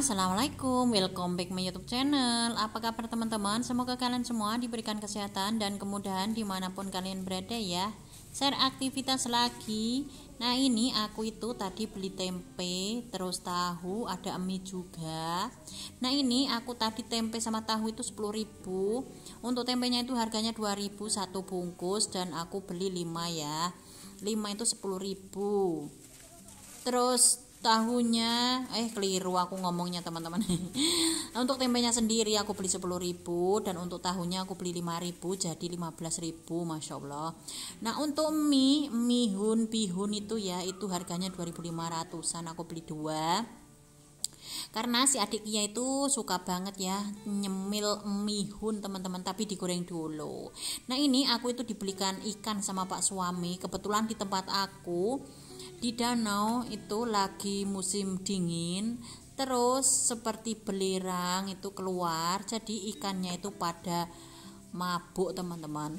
Assalamualaikum, welcome back my youtube channel Apa kabar teman-teman? Semoga kalian semua diberikan kesehatan dan kemudahan dimanapun kalian berada ya Share aktivitas lagi Nah ini aku itu tadi beli tempe, terus tahu, ada mie juga Nah ini aku tadi tempe sama tahu itu 10.000. ribu Untuk tempenya itu harganya 2.000 ribu satu bungkus dan aku beli 5 ya 5 itu 10.000. ribu Terus tahunya eh keliru aku ngomongnya teman-teman untuk tempenya sendiri aku beli 10.000 dan untuk tahunya aku beli 5.000 jadi 15.000 Masya Allah nah untuk mie mie mihun bihun itu ya itu harganya 2.500an aku beli dua karena si adiknya itu suka banget ya nyemil mie hun teman-teman tapi digoreng dulu nah ini aku itu dibelikan ikan sama pak suami kebetulan di tempat aku di danau itu lagi musim dingin terus seperti belerang itu keluar jadi ikannya itu pada mabuk teman-teman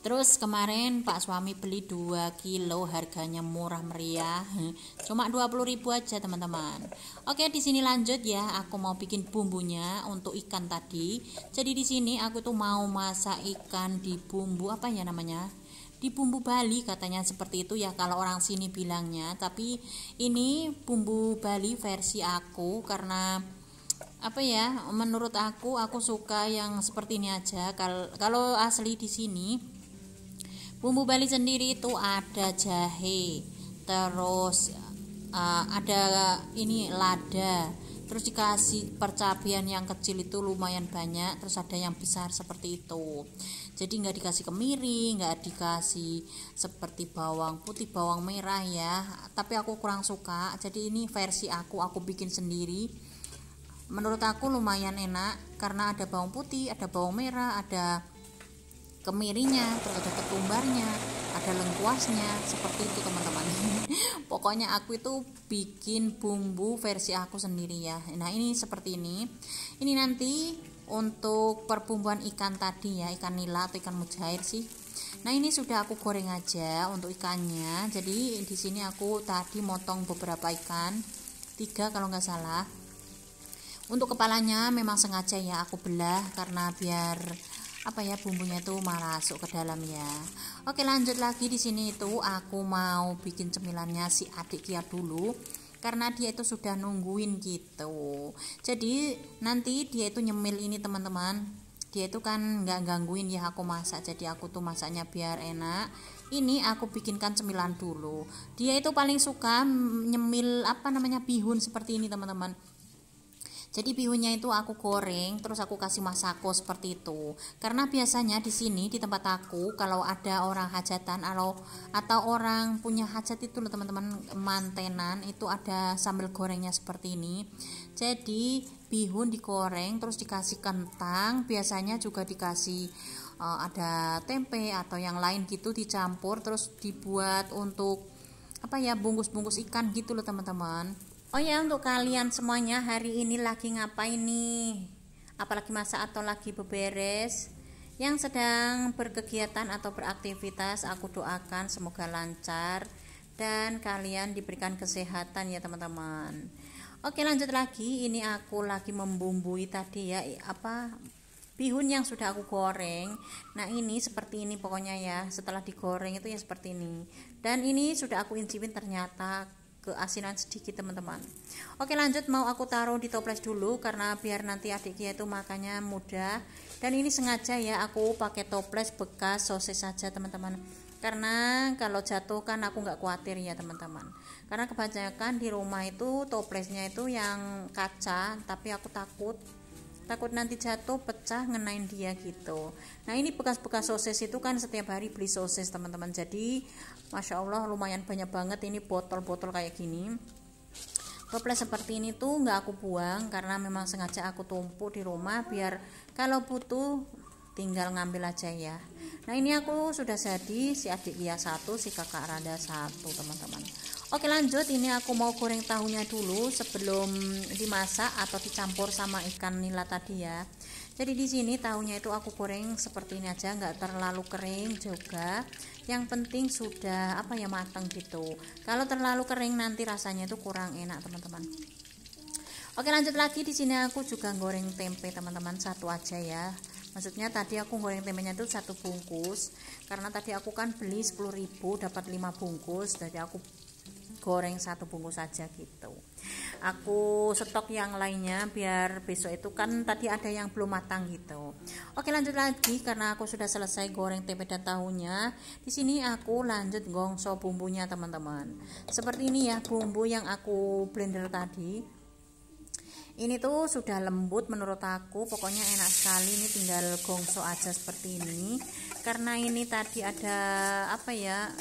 terus kemarin pak suami beli 2 kilo harganya murah meriah cuma 20 ribu aja teman-teman oke di sini lanjut ya aku mau bikin bumbunya untuk ikan tadi jadi di sini aku tuh mau masak ikan di bumbu apa ya namanya di bumbu Bali katanya seperti itu ya kalau orang sini bilangnya tapi ini bumbu Bali versi aku karena apa ya menurut aku aku suka yang seperti ini aja kalau kalau asli di sini bumbu Bali sendiri itu ada jahe terus uh, ada ini lada terus dikasih percabian yang kecil itu lumayan banyak terus ada yang besar seperti itu jadi nggak dikasih kemiri nggak dikasih seperti bawang putih bawang merah ya tapi aku kurang suka jadi ini versi aku aku bikin sendiri menurut aku lumayan enak karena ada bawang putih ada bawang merah ada kemirinya terus ada ketumbarnya ada lengkuasnya seperti itu teman-teman pokoknya aku itu bikin bumbu versi aku sendiri ya nah ini seperti ini ini nanti untuk perbumbuan ikan tadi ya ikan nila atau ikan mujair sih nah ini sudah aku goreng aja untuk ikannya jadi di sini aku tadi motong beberapa ikan tiga kalau nggak salah untuk kepalanya memang sengaja ya aku belah karena biar apa ya bumbunya itu masuk ke dalam ya oke lanjut lagi di sini itu aku mau bikin cemilannya si adik Kia dulu karena dia itu sudah nungguin gitu jadi nanti dia itu nyemil ini teman-teman dia itu kan nggak gangguin ya aku masak jadi aku tuh masaknya biar enak ini aku bikinkan cemilan dulu dia itu paling suka nyemil apa namanya bihun seperti ini teman-teman jadi bihunnya itu aku goreng terus aku kasih masako seperti itu. Karena biasanya di sini di tempat aku kalau ada orang hajatan atau atau orang punya hajat itu loh teman-teman mantenan itu ada sambal gorengnya seperti ini. Jadi bihun digoreng terus dikasih kentang, biasanya juga dikasih eh, ada tempe atau yang lain gitu dicampur terus dibuat untuk apa ya bungkus-bungkus ikan gitu loh teman-teman. Oh ya untuk kalian semuanya hari ini lagi ngapain nih? Apalagi masa atau lagi beberes? Yang sedang berkegiatan atau beraktivitas aku doakan semoga lancar dan kalian diberikan kesehatan ya teman-teman. Oke lanjut lagi ini aku lagi membumbui tadi ya apa bihun yang sudah aku goreng. Nah ini seperti ini pokoknya ya setelah digoreng itu ya seperti ini. Dan ini sudah aku insipin ternyata keasinan sedikit teman-teman oke lanjut mau aku taruh di toples dulu karena biar nanti adiknya itu makannya mudah dan ini sengaja ya aku pakai toples bekas sosis saja teman-teman karena kalau jatuh kan aku nggak khawatir ya teman-teman karena kebanyakan di rumah itu toplesnya itu yang kaca tapi aku takut takut nanti jatuh pecah ngenain dia gitu nah ini bekas-bekas sosis itu kan setiap hari beli sosis teman-teman jadi masya Allah lumayan banyak banget ini botol-botol kayak gini toples seperti ini tuh nggak aku buang karena memang sengaja aku tumpuk di rumah biar kalau butuh tinggal ngambil aja ya nah ini aku sudah jadi si adik dia satu si kakak rada satu teman-teman Oke lanjut ini aku mau goreng tahunya dulu sebelum dimasak atau dicampur sama ikan nila tadi ya jadi di sini tahunya itu aku goreng seperti ini aja nggak terlalu kering juga yang penting sudah apa ya matang gitu kalau terlalu kering nanti rasanya itu kurang enak teman-teman Oke lanjut lagi di sini aku juga goreng tempe teman-teman satu aja ya maksudnya tadi aku goreng tempenya itu satu bungkus karena tadi aku kan beli 10.000 dapat 5 bungkus jadi aku goreng satu bungkus saja gitu aku stok yang lainnya biar besok itu kan tadi ada yang belum matang gitu oke lanjut lagi karena aku sudah selesai goreng tempe dan tahunya di sini aku lanjut gongso bumbunya teman-teman seperti ini ya bumbu yang aku blender tadi ini tuh sudah lembut menurut aku pokoknya enak sekali ini tinggal gongso aja seperti ini karena ini tadi ada apa ya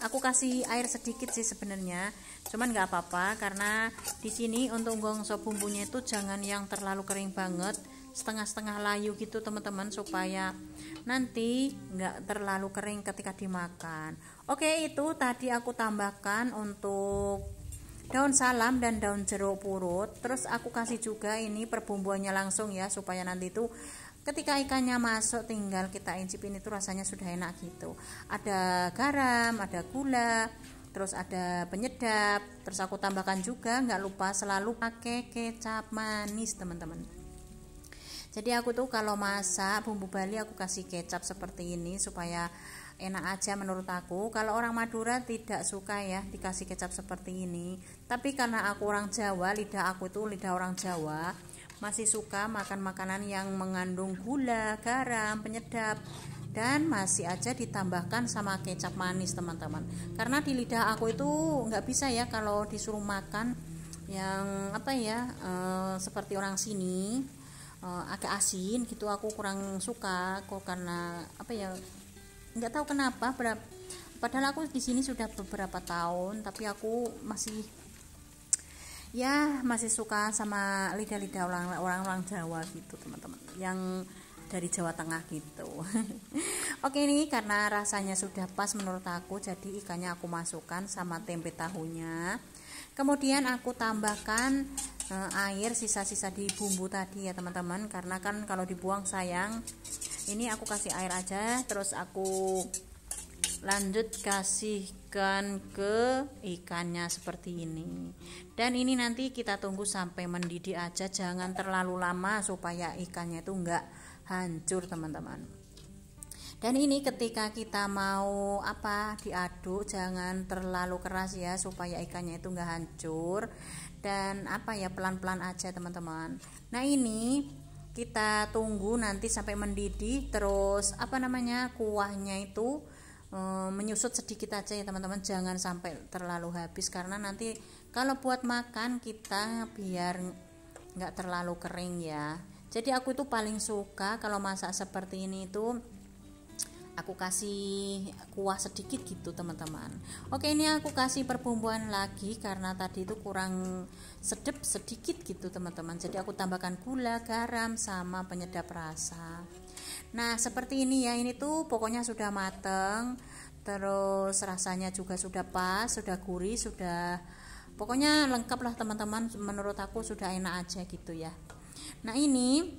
aku kasih air sedikit sih sebenarnya cuman nggak apa-apa karena di sini untuk gongso bumbunya itu jangan yang terlalu kering banget setengah-setengah layu gitu teman-teman supaya nanti nggak terlalu kering ketika dimakan oke itu tadi aku tambahkan untuk daun salam dan daun jeruk purut terus aku kasih juga ini perbumbuannya langsung ya supaya nanti itu ketika ikannya masuk tinggal kita incipin itu rasanya sudah enak gitu ada garam ada gula terus ada penyedap terus aku tambahkan juga nggak lupa selalu pakai kecap manis teman-teman jadi aku tuh kalau masak bumbu Bali aku kasih kecap seperti ini supaya enak aja menurut aku kalau orang Madura tidak suka ya dikasih kecap seperti ini tapi karena aku orang Jawa lidah aku tuh lidah orang Jawa masih suka makan makanan yang mengandung gula, garam, penyedap dan masih aja ditambahkan sama kecap manis teman-teman karena di lidah aku itu nggak bisa ya kalau disuruh makan yang apa ya uh, seperti orang sini uh, agak asin gitu aku kurang suka kok karena apa ya nggak tahu kenapa padahal aku di sini sudah beberapa tahun tapi aku masih ya masih suka sama lidah-lidah orang-orang Jawa gitu teman-teman yang dari Jawa Tengah gitu oke ini karena rasanya sudah pas menurut aku jadi ikannya aku masukkan sama tempe tahunya kemudian aku tambahkan eh, air sisa-sisa di bumbu tadi ya teman-teman karena kan kalau dibuang sayang ini aku kasih air aja terus aku lanjut kasih masukkan ke ikannya seperti ini dan ini nanti kita tunggu sampai mendidih aja jangan terlalu lama supaya ikannya itu enggak hancur teman-teman dan ini ketika kita mau apa diaduk jangan terlalu keras ya supaya ikannya itu enggak hancur dan apa ya pelan-pelan aja teman-teman nah ini kita tunggu nanti sampai mendidih terus apa namanya kuahnya itu Eh, menyusut sedikit aja ya teman-teman jangan sampai terlalu habis karena nanti kalau buat makan kita biar nggak terlalu kering ya jadi aku itu paling suka kalau masak seperti ini itu aku kasih kuah sedikit gitu teman-teman oke ini aku kasih perbumbuan lagi karena tadi itu kurang sedep sedikit gitu teman-teman jadi aku tambahkan gula garam sama penyedap rasa Nah, seperti ini ya. Ini tuh pokoknya sudah mateng. Terus rasanya juga sudah pas, sudah gurih, sudah pokoknya lengkap lah teman-teman. Menurut aku sudah enak aja gitu ya. Nah, ini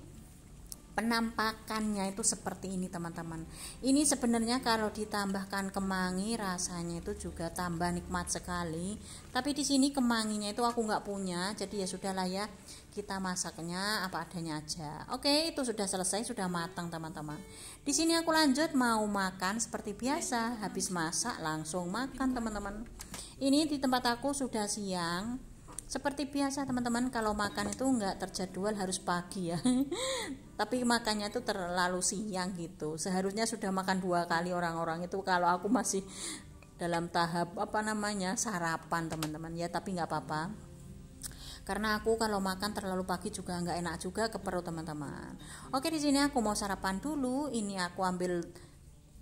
penampakannya itu seperti ini teman-teman ini sebenarnya kalau ditambahkan kemangi rasanya itu juga tambah nikmat sekali tapi di sini kemanginya itu aku nggak punya jadi ya sudahlah ya kita masaknya apa adanya aja oke itu sudah selesai sudah matang teman-teman di sini aku lanjut mau makan seperti biasa habis masak langsung makan teman-teman ini di tempat aku sudah siang seperti biasa teman-teman kalau makan itu nggak terjadwal harus pagi ya tapi makannya itu terlalu siang gitu seharusnya sudah makan dua kali orang-orang itu kalau aku masih dalam tahap apa namanya sarapan teman-teman ya tapi nggak apa-apa karena aku kalau makan terlalu pagi juga nggak enak juga ke perut teman-teman oke di sini aku mau sarapan dulu ini aku ambil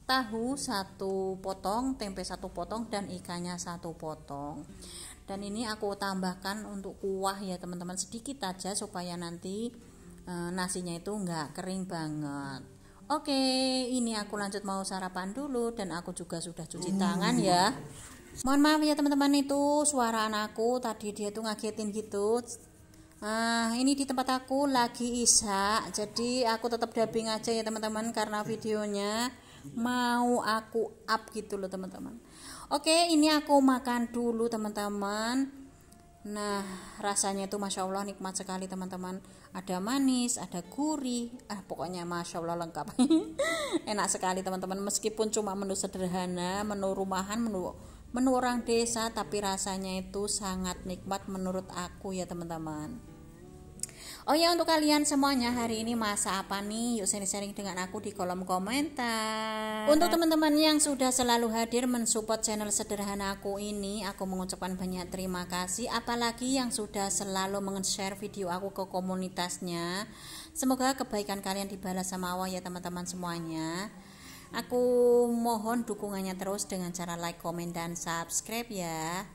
tahu satu potong tempe satu potong dan ikannya satu potong dan ini aku tambahkan untuk kuah ya teman-teman sedikit aja supaya nanti e, nasinya itu nggak kering banget Oke, ini aku lanjut mau sarapan dulu dan aku juga sudah cuci tangan ya. Mohon maaf ya teman-teman itu suara anakku tadi dia tuh ngagetin gitu. Nah, ini di tempat aku lagi isak, jadi aku tetap dubbing aja ya teman-teman karena videonya mau aku up gitu loh teman-teman oke ini aku makan dulu teman-teman nah rasanya itu masya Allah nikmat sekali teman-teman ada manis ada gurih ah pokoknya masya Allah lengkap enak sekali teman-teman meskipun cuma menu sederhana menu rumahan menu menu orang desa tapi rasanya itu sangat nikmat menurut aku ya teman-teman Oh ya untuk kalian semuanya hari ini masa apa nih? Yuk sharing-sharing dengan aku di kolom komentar. Untuk teman-teman yang sudah selalu hadir mensupport channel sederhana aku ini, aku mengucapkan banyak terima kasih apalagi yang sudah selalu men-share video aku ke komunitasnya. Semoga kebaikan kalian dibalas sama Allah ya teman-teman semuanya. Aku mohon dukungannya terus dengan cara like, komen, dan subscribe ya.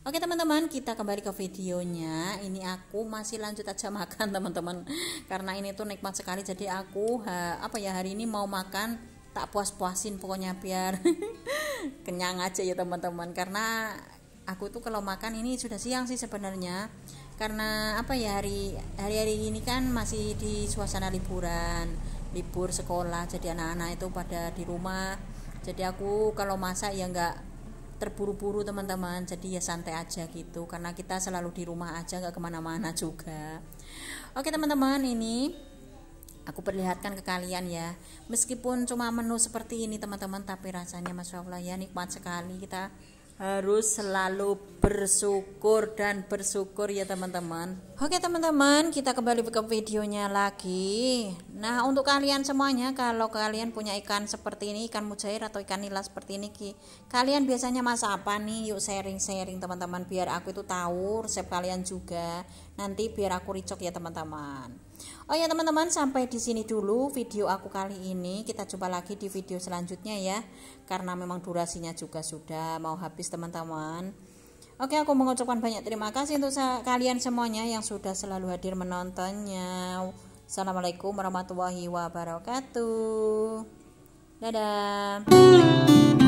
Oke teman-teman kita kembali ke videonya ini aku masih lanjut aja makan teman-teman karena ini tuh nikmat sekali jadi aku ha, apa ya hari ini mau makan tak puas-puasin pokoknya biar kenyang aja ya teman-teman karena aku tuh kalau makan ini sudah siang sih sebenarnya karena apa ya hari hari ini kan masih di suasana liburan libur sekolah jadi anak-anak itu pada di rumah jadi aku kalau masak ya nggak terburu-buru teman-teman jadi ya santai aja gitu karena kita selalu di rumah aja nggak kemana-mana juga oke teman-teman ini aku perlihatkan ke kalian ya meskipun cuma menu seperti ini teman-teman tapi rasanya masya Allah ya nikmat sekali kita harus selalu bersyukur dan bersyukur ya teman-teman oke teman-teman kita kembali ke videonya lagi nah untuk kalian semuanya kalau kalian punya ikan seperti ini ikan mujair atau ikan nila seperti ini Ki, kalian biasanya masak apa nih yuk sharing-sharing teman-teman biar aku itu tahu resep kalian juga nanti biar aku ricok ya teman-teman Oh ya teman-teman sampai di sini dulu video aku kali ini kita coba lagi di video selanjutnya ya karena memang durasinya juga sudah mau habis teman-teman Oke aku mengucapkan banyak terima kasih untuk kalian semuanya yang sudah selalu hadir menontonnya Assalamualaikum warahmatullahi wabarakatuh Dadah